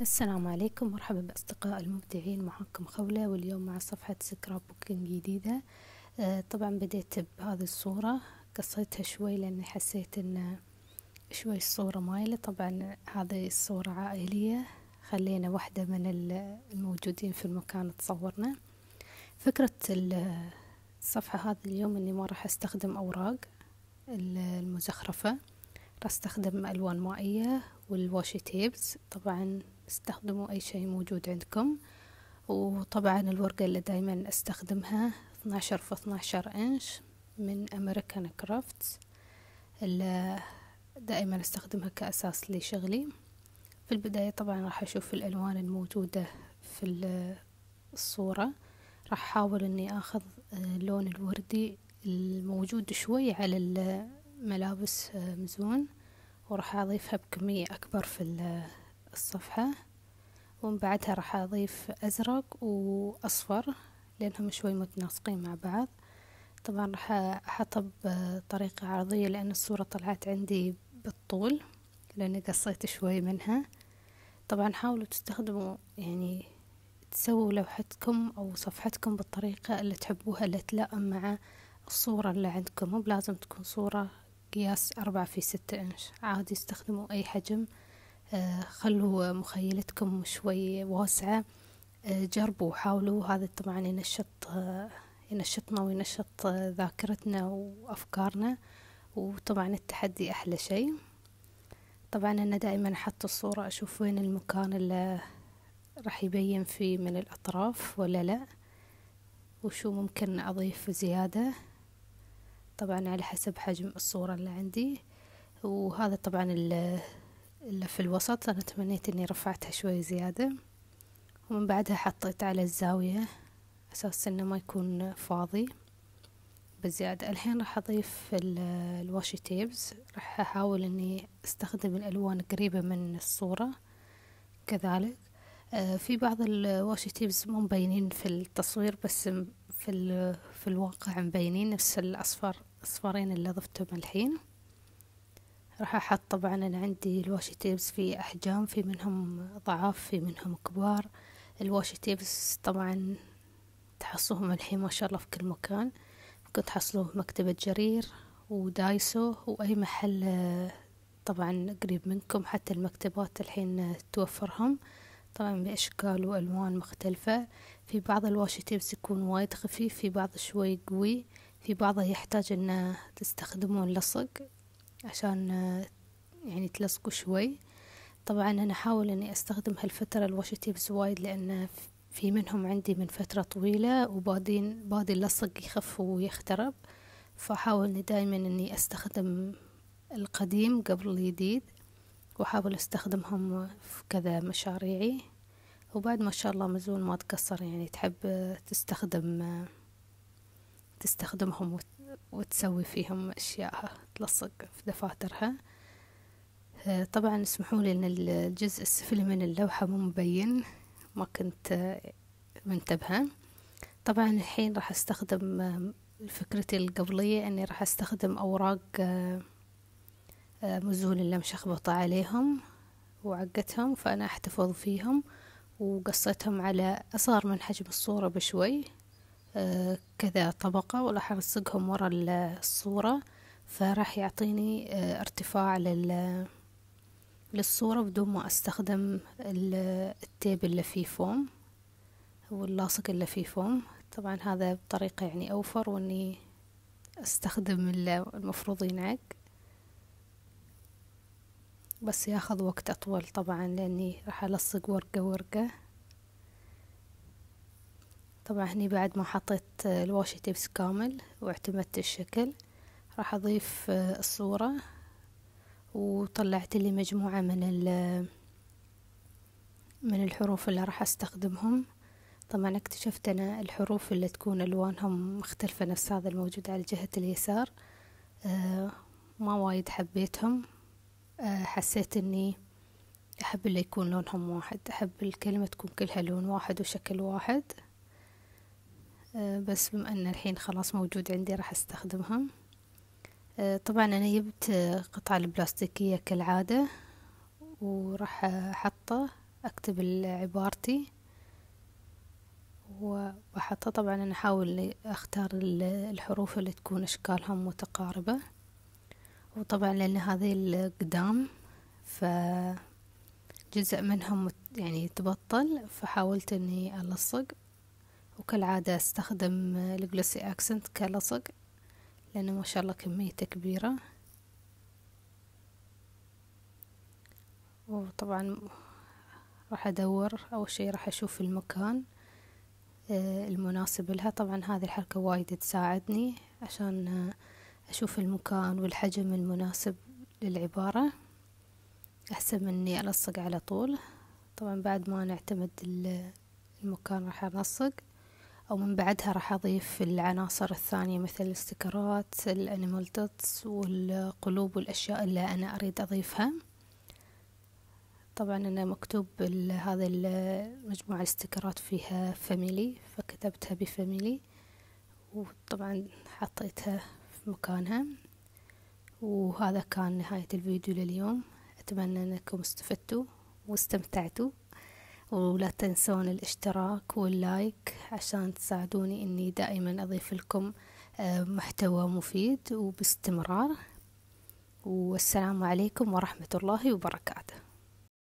السلام عليكم مرحبا بأصدقاء المبدعين معكم خولة واليوم مع صفحة سكراب بوكينج جديدة آه، طبعا بديت بهذه الصورة قصيتها شوي لأني حسيت أن شوي الصورة مايلة طبعا هذه الصورة عائلية خلينا واحدة من الموجودين في المكان تصورنا فكرة الصفحة هذه اليوم أني ما راح أستخدم أوراق المزخرفة راح أستخدم ألوان مائية والواشي تيبس طبعا استخدموا أي شيء موجود عندكم وطبعا الورقة اللي دايما استخدمها 12 في 12 انش من امريكان كرافتس اللي دائما استخدمها كأساس لشغلي في البداية طبعا راح أشوف الألوان الموجودة في الصورة راح أحاول أني أخذ اللون الوردي الموجود شوي على الملابس آه، مزون وراح أضيفها بكمية أكبر في الصفحة ومن بعدها راح أضيف أزرق وأصفر لأنهم شوي متناسقين مع بعض طبعا راح أحطها بطريقة عرضية لأن الصورة طلعت عندي بالطول لأني قصيت شوي منها طبعا حاولوا تستخدموا يعني تسووا لوحتكم أو صفحتكم بالطريقة اللي تحبوها اللي تلائم مع الصورة اللي عندكم مو بلازم تكون صورة قياس أربعة في ستة إنش عادي استخدموا أي حجم آه، خلوا مخيلتكم شوي واسعة آه، جربوا وحاولوا هذا طبعا ينشط آه، ينشطنا وينشط ذاكرتنا وأفكارنا وطبعا التحدي أحلى شيء طبعا أنا دائما أحط الصورة أشوف وين المكان اللي راح يبين فيه من الأطراف ولا لأ وشو ممكن أضيف زيادة طبعا على حسب حجم الصورة اللي عندي وهذا طبعا اللي في الوسط أنا تمنيت أني رفعتها شوي زيادة ومن بعدها حطيت على الزاوية أساس أنه ما يكون فاضي بزيادة الحين راح أضيف الواشي تيبز راح أحاول أني أستخدم الألوان قريبة من الصورة كذلك آه، في بعض الواشي تيبز مو مبينين في التصوير بس في, في الواقع مبينين نفس الأصفر أصفرين اللي ضفتهم الحين راح أحط طبعا أنا عندي الواشي تيبس في أحجام في منهم ضعاف في منهم كبار الواشي تيبس طبعا تحصلهم الحين ما شاء الله في كل مكان ممكن تحصلوه في مكتبة جرير ودايسو وأي محل طبعا قريب منكم حتى المكتبات الحين توفرهم طبعا بأشكال وألوان مختلفة في بعض الواشي تيبس يكون وايد خفيف في بعض شوي قوي في بعضه يحتاج ان تستخدمون لصق عشان يعني تلصقوا شوي طبعا أنا أحاول أني أستخدم هالفترة الوشي تيبس وايد لأن في منهم عندي من فترة طويلة وبعدين بعد اللصق يخف ويخترب فأحاول أني دايما أني أستخدم القديم قبل الجديد وأحاول أستخدمهم في كذا مشاريعي وبعد ما شاء الله مزون ما تقصر يعني تحب تستخدم تستخدمهم وتسوي فيهم أشياءها تلصق في دفاترها آه، طبعا اسمحوا لي ان الجزء السفلي من اللوحة مو مبين ما كنت منتبهة طبعا الحين راح استخدم آه، فكرتي القبلية اني راح استخدم اوراق آه، مزول اللي مشخبطة عليهم وعقتهم فانا احتفظ فيهم وقصيتهم على اصغر من حجم الصورة بشوي كذا طبقة وراح ألصقهم ورا الصورة فراح يعطيني آه، ارتفاع لل للصورة بدون ما أستخدم التيب اللي فيه فوم واللاصق اللي فيه فوم طبعا هذا بطريقة يعني أوفر وإني أستخدم المفروض ينعق بس ياخذ وقت أطول طبعا لأني راح ألصق ورقة ورقة طبعا هني بعد ما حطيت الواشي تيبس كامل واعتمدت الشكل راح اضيف الصورة وطلعت لي مجموعة من من الحروف اللي راح استخدمهم طبعا اكتشفت انا الحروف اللي تكون الوانهم مختلفة نفس هذا الموجود على جهة اليسار آه، ما وايد حبيتهم آه، حسيت اني احب اللي يكون لونهم واحد احب الكلمة تكون كلها لون واحد وشكل واحد آه، بس بما أن الحين خلاص موجود عندي راح أستخدمها آه، طبعا أنا جبت قطعة البلاستيكية كالعادة وراح أحطه أكتب عبارتي وبحطها طبعا أنا أحاول أختار الحروف اللي تكون أشكالها متقاربة وطبعا لأن هذه القدام فجزء منهم يعني تبطل فحاولت أني ألصق وكالعادة استخدم الجلوسي اكسنت كلصق لأنه ما شاء الله كميته كبيرة وطبعا راح أدور أول شي راح أشوف المكان آه، المناسب لها طبعا هذه الحركة وايد تساعدني عشان أشوف المكان والحجم المناسب للعبارة أحسن من إني ألصق على طول طبعا بعد ما نعتمد المكان راح ألصق ومن بعدها راح أضيف العناصر الثانية مثل الاستيكرات الأنيمال دوتس والقلوب والأشياء اللي أنا أريد أضيفها طبعا أنا مكتوب هذا المجموعة الاستيكرات فيها فاميلي فكتبتها بفاميلي وطبعا حطيتها في مكانها وهذا كان نهاية الفيديو لليوم أتمنى أنكم استفدتوا واستمتعتوا ولا تنسون الاشتراك واللايك عشان تساعدوني اني دائما اضيف لكم آه، محتوى مفيد وباستمرار والسلام عليكم ورحمة الله وبركاته